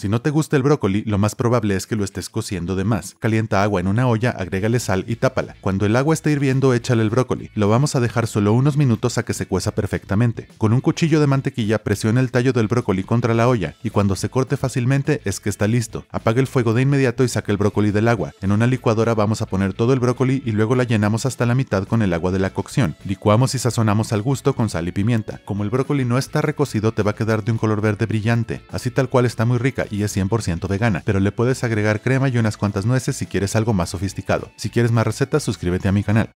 Si no te gusta el brócoli, lo más probable es que lo estés cociendo de más. Calienta agua en una olla, agrégale sal y tápala. Cuando el agua esté hirviendo, échale el brócoli. Lo vamos a dejar solo unos minutos a que se cueza perfectamente. Con un cuchillo de mantequilla presiona el tallo del brócoli contra la olla y cuando se corte fácilmente es que está listo. Apaga el fuego de inmediato y saca el brócoli del agua. En una licuadora vamos a poner todo el brócoli y luego la llenamos hasta la mitad con el agua de la cocción. Licuamos y sazonamos al gusto con sal y pimienta. Como el brócoli no está recocido te va a quedar de un color verde brillante, así tal cual está muy rica y es 100% vegana, pero le puedes agregar crema y unas cuantas nueces si quieres algo más sofisticado. Si quieres más recetas, suscríbete a mi canal.